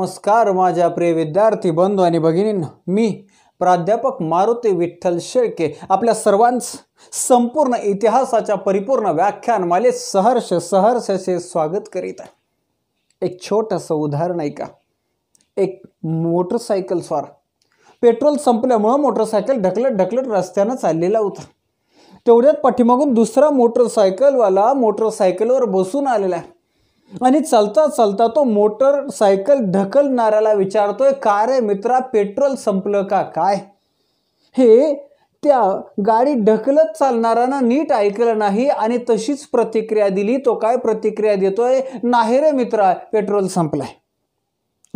नमस्कार माझ्या प्रिय विद्यार्थी बंधू आणि भगिनींना मी प्राध्यापक मारुती विठ्ठल शेळके आपल्या सर्वांच संपूर्ण इतिहासाच्या परिपूर्ण व्याख्यान माले सहर्ष सहर्षचे स्वागत करीत आहे एक छोटंसं उदाहरण ऐका एक मोटरसायकल स्वार पेट्रोल संपल्यामुळं मोटरसायकल ढकलत ढकलत रस्त्यानं चाललेला होता तेवढ्यात पाठीमागून दुसरा मोटरसायकलवाला मोटरसायकलवर बसून आलेला आहे आणि चालता चालता तो मोटरसायकल ढकलणाऱ्याला विचारतोय का रे मित्रा पेट्रोल संपलं का काय हे त्या गाडी ढकलत चालणाऱ्यानं नीट ऐकलं नाही आणि तशीच प्रतिक्रिया दिली तो काय प्रतिक्रिया देतोय नाही रे मित्रा पेट्रोल संपलाय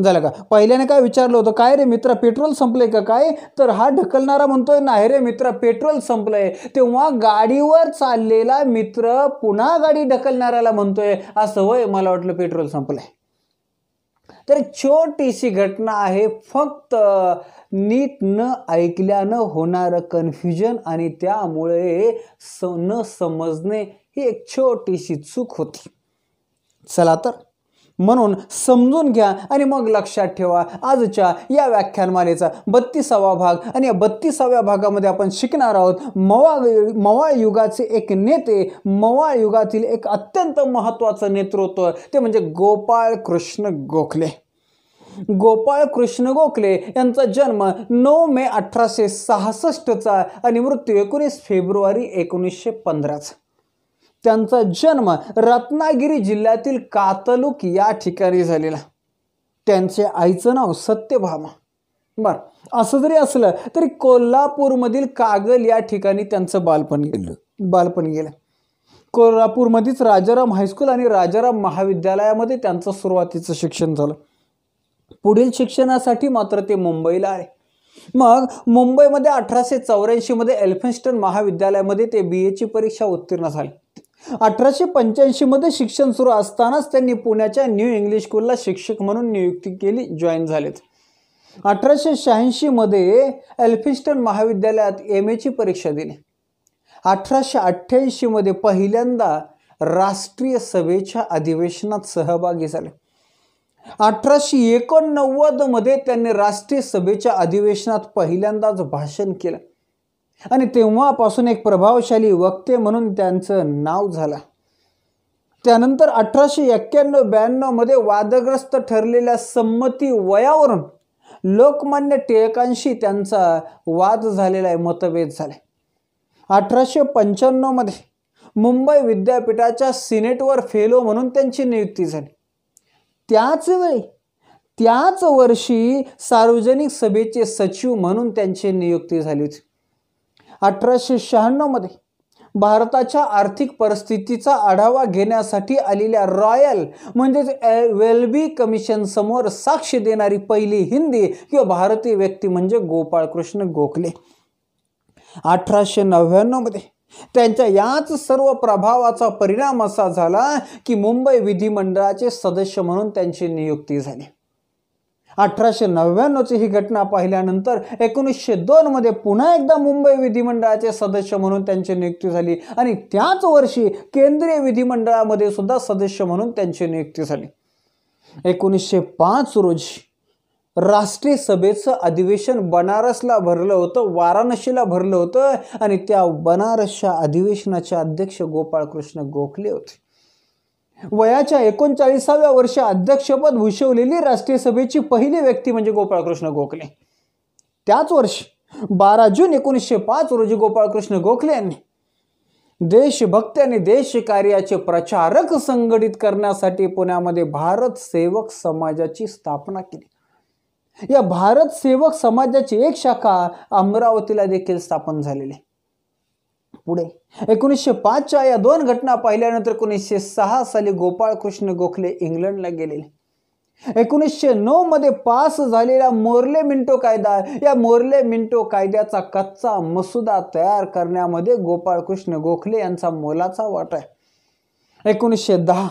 झालं का पहिल्याने काय विचारलं होतं काय रे मित्रा पेट्रोल संपलंय का काय तर हा ढकलणारा म्हणतोय नाही रे मित्रा पेट्रोल संपलंय तेव्हा गाडीवर चाललेला मित्र पुन्हा गाडी ढकलणाऱ्याला म्हणतोय असं होय मला वाटलं पेट्रोल संपलंय तर छोटीशी घटना आहे फक्त नीट न ऐकल्यानं होणारं कन्फ्युजन आणि त्यामुळे स न समजणे ही एक छोटीशी चूक होती चला तर म्हणून समजून घ्या आणि मग लक्षात ठेवा आजच्या या व्याख्यानमालेचा बत्तीसावा भाग आणि या बत्तीसाव्या भागामध्ये आपण शिकणार आहोत मवा मवा युगाचे एक नेते मवा युगातील एक अत्यंत महत्त्वाचं नेतृत्व ते म्हणजे गोपाळ कृष्ण गोखले गोपाळ कृष्ण गोखले यांचा जन्म नऊ मे अठराशे सहासष्टचा आणि मृत्यू एकोणीस फेब्रुवारी एकोणीसशे पंधराचा त्यांचा जन्म रत्नागिरी जिल्ह्यातील कातलुक या ठिकाणी झालेला त्यांचे आईचं नाव सत्यभामा बरं असं जरी असलं तरी कोल्हापूरमधील कागल या ठिकाणी त्यांचं बालपण गेलं बालपण गेलं कोल्हापूरमध्येच राजाराम हायस्कूल आणि राजाराम महाविद्यालयामध्ये त्यांचं सुरुवातीचं शिक्षण झालं पुढील शिक्षणासाठी मात्र ते मुंबईला आले मग मुंबईमध्ये अठराशे चौऱ्याऐंशीमध्ये एल्फिन्स्टन महाविद्यालयामध्ये ते बी एची परीक्षा उत्तीर्ण झाली अठराशे मध्ये शिक्षण सुरू असतानाच त्यांनी पुण्याच्या न्यू इंग्लिश स्कूलला शिक्षक म्हणून नियुक्ती केली जॉईन झालेत अठराशे मध्ये एल्फिस्टन महाविद्यालयात एम एची परीक्षा दिली अठराशे मध्ये पहिल्यांदा राष्ट्रीय सभेच्या अधिवेशनात सहभागी झाले अठराशे मध्ये त्यांनी राष्ट्रीय सभेच्या अधिवेशनात पहिल्यांदाच भाषण केलं आणि तेव्हापासून एक प्रभावशाली वक्ते म्हणून त्यांचं नाव झालं त्यानंतर अठराशे एक्क्याण्णव ब्याण्णवमध्ये वादग्रस्त ठरलेल्या संमती वयावरून लोकमान्य टिळकांशी त्यांचा वाद झालेला आहे मतभेद झाले अठराशे पंच्याण्णवमध्ये मुंबई विद्यापीठाच्या सिनेटवर फेलो म्हणून त्यांची नियुक्ती झाली त्याच वेळी त्याच वर्षी सार्वजनिक सभेचे सचिव म्हणून त्यांची नियुक्ती झाली होती अठराशे शहाण्णवमध्ये भारताच्या आर्थिक परिस्थितीचा आढावा घेण्यासाठी आलेल्या रॉयल म्हणजेच कमिशन समोर साक्ष देणारी पहिली हिंदी किंवा भारतीय व्यक्ती म्हणजे गोपाळकृष्ण गोखले अठराशे नव्याण्णवमध्ये त्यांच्या याच सर्व प्रभावाचा परिणाम असा झाला की मुंबई विधिमंडळाचे सदस्य म्हणून त्यांची नियुक्ती झाली अठराशे नव्याण्णवची ही घटना पाहिल्यानंतर एकोणीसशे दोनमध्ये पुन्हा एकदा मुंबई विधिमंडळाचे सदस्य म्हणून त्यांची नियुक्ती झाली आणि त्याच वर्षी केंद्रीय विधिमंडळामध्ये सुद्धा सदस्य म्हणून त्यांची नियुक्ती झाली एकोणीसशे पाच रोजी राष्ट्रीय सभेचं अधिवेशन बनारसला भरलं होतं वाराणसीला भरलं होतं आणि त्या बनारसच्या अधिवेशनाचे अध्यक्ष गोपाळकृष्ण गोखले होते वयाच्या एकोणचाळीसाव्या वर्षी अध्यक्षपद भूषवलेली राष्ट्रीय सभेची पहिली व्यक्ती म्हणजे गोपाळकृष्ण गोखले त्याच वर्षी बारा जून एकोणीसशे पाच रोजी गोपाळकृष्ण गोखले यांनी देशभक्त आणि देशकार्याचे प्रचारक संघटित करण्यासाठी पुण्यामध्ये भारत सेवक समाजाची स्थापना केली या भारत सेवक समाजाची एक शाखा अमरावतीला देखील स्थापन झालेली पुढे एकोणीसशे पाचच्या या दोन घटना पाहिल्यानंतर एकोणीसशे सहा साली गोपाळ कृष्ण गोखले इंग्लंडला गेलेले एकोणीसशे नऊ मध्ये पास झालेला मोर्ले मिंटो कायदा या मोर्ले मिंटो कायद्याचा कच्चा मसुदा तयार करण्यामध्ये गोपाळकृष्ण गोखले यांचा मोलाचा वाटा आहे एकोणीसशे दहा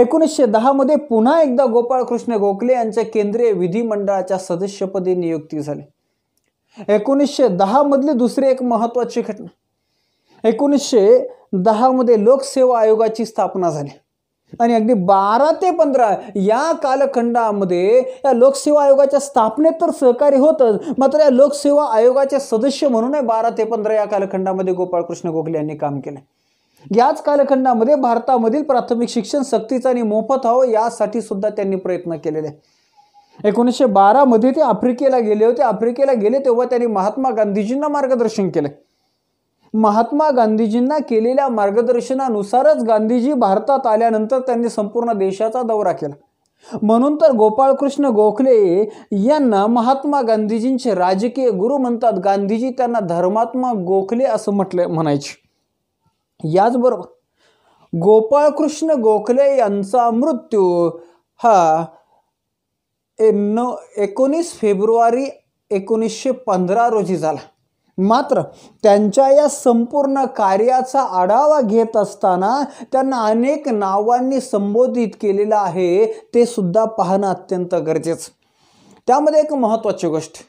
एकोणीसशे दहामध्ये पुन्हा एकदा गोपाळकृष्ण गोखले यांच्या केंद्रीय विधिमंडळाच्या सदस्यपदी नियुक्ती झाली एकोणीसशे दहामधली दुसरी एक महत्त्वाची घटना एकोणीसशे दहामध्ये लोकसेवा आयोगाची स्थापना झाली आणि अगदी बारा ते पंधरा या कालखंडामध्ये या लोकसेवा आयोगाच्या स्थापनेत तर सहकार्य होतच मात्र या लोकसेवा आयोगाचे सदस्य म्हणून बारा ते पंधरा या कालखंडामध्ये गोपाळकृष्ण गोखले यांनी काम केलं याच कालखंडामध्ये भारतामधील प्राथमिक शिक्षण सक्तीचा आणि मोफत हवं यासाठी सुद्धा त्यांनी प्रयत्न केलेले एकोणीसशे बारामध्ये ते आफ्रिकेला गेले होते आफ्रिकेला गेले तेव्हा त्यांनी महात्मा गांधीजींना मार्गदर्शन केलं महात्मा गांधीजींना केलेल्या मार्गदर्शनानुसारच गांधीजी भारतात आल्यानंतर त्यांनी संपूर्ण देशाचा दौरा केला म्हणून तर गोपाळकृष्ण गोखले यांना महात्मा गांधीजींचे राजकीय गुरु म्हणतात गांधीजी त्यांना धर्मात्मा गोखले असं म्हटले म्हणायचे याचबरोबर गोपाळकृष्ण गोखले यांचा मृत्यू हा एकोणीस फेब्रुवारी एकोणीसशे पंधरा रोजी झाला मात्र त्यांच्या या संपूर्ण कार्याचा आढावा घेत असताना त्यांना अनेक नावांनी संबोधित केलेलं आहे ते सुद्धा पाहणं अत्यंत गरजेचं त्यामध्ये एक महत्त्वाची गोष्ट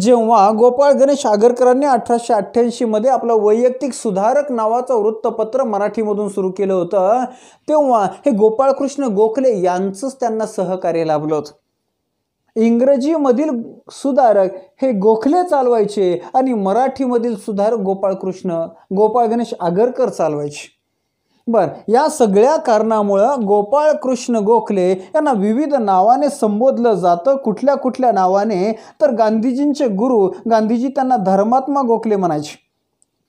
जेव्हा गोपाळ गणेश आगरकरांनी अठराशे अठ्ठ्याऐंशीमध्ये आपलं वैयक्तिक सुधारक नावाचं वृत्तपत्र मराठीमधून सुरू केलं होतं तेव्हा हे गोपाळकृष्ण गोखले यांचंच त्यांना सहकार्य लाभलं होतं इंग्रजीमधील सुधारक हे गोखले चालवायचे आणि मराठीमधील सुधारक गोपाळकृष्ण गोपाळ गणेश आगरकर चालवायचे बर या सगळ्या कारणामुळं गोपाळकृष्ण गोखले यांना विविध नावाने संबोधलं जातं कुठल्या कुठल्या नावाने तर गांधीजींचे गुरु गांधीजी त्यांना धर्मात्मा गोखले म्हणायचे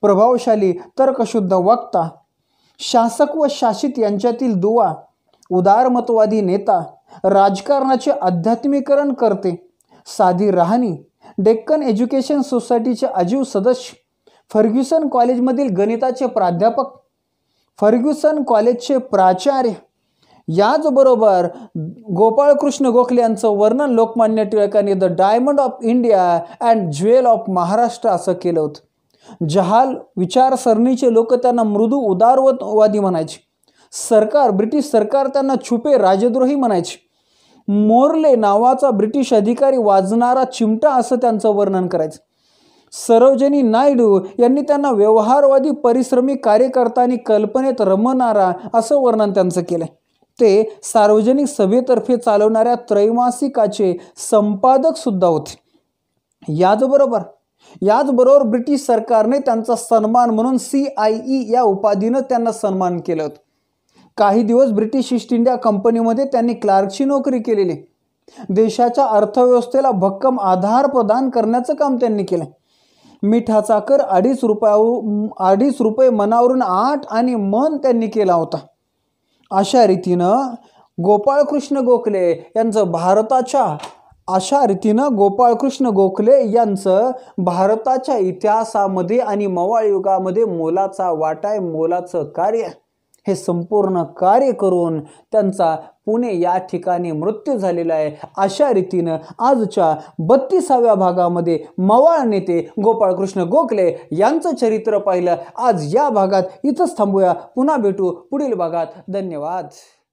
प्रभावशाली तर्कशुद्ध वक्ता शासक व शासित यांच्यातील दुवा उदारमतवादी नेता राजकारणाचे आध्यात्मिकरण करते साधी राहणी डेक्कन एज्युकेशन सोसायटीचे अजीव सदस्य फर्ग्युसन कॉलेजमधील गणिताचे प्राध्यापक फर्ग्युसन कॉलेजचे प्राचार्य याचबरोबर गोपाळकृष्ण गोखले यांचं वर्णन लोकमान्य टिळकांनी the diamond of India and jewel of Maharashtra असं केलं होतं जहाल विचारसरणीचे लोक त्यांना मृदू उदारवतवादी म्हणायचे सरकार ब्रिटिश सरकार त्यांना छुपे राजद्रोही म्हणायचे मोरले नावाचा ब्रिटिश अधिकारी वाजणारा चिमटा असं त्यांचं वर्णन करायचं सरोजनी नायडू यांनी त्यांना व्यवहारवादी परिश्रमी कार्यकर्त्यांनी कल्पनेत रमणारा असं वर्णन त्यांचं केलं ते सार्वजनिक सभेतर्फे चालवणाऱ्या त्रैमासिकाचे संपादक सुद्धा होते याचबरोबर याचबरोबर ब्रिटिश सरकारने त्यांचा सन्मान म्हणून सी आय ई या उपाधीनं त्यांना सन्मान केलं होतं काही दिवस ब्रिटिश ईस्ट इंडिया कंपनीमध्ये त्यांनी क्लार्कची नोकरी केलेली देशाच्या अर्थव्यवस्थेला भक्कम आधार प्रदान करण्याचं काम त्यांनी केलं मिठाचा कर अडीच रुपया अडीच रुपये मनावरून आठ आणि मन त्यांनी केला होता अशा रीतीनं गोपाळकृष्ण गोखले यांचं भारताच्या अशा रीतीनं गोपाळकृष्ण गोखले यांचं भारताच्या इतिहासामध्ये आणि मवाळ युगामध्ये मोलाचा वाटाय मोलाचं कार्य हे संपूर्ण कार्य करून त्यांचा पुणे या ठिकाणी मृत्यू झालेला आहे अशा रीतीनं आजच्या बत्तीसाव्या भागामध्ये मवाळ नेते गोपाळकृष्ण गोखले यांचं चरित्र पाहिलं आज या भागात इथंच थांबूया पुन्हा भेटू पुढील भागात धन्यवाद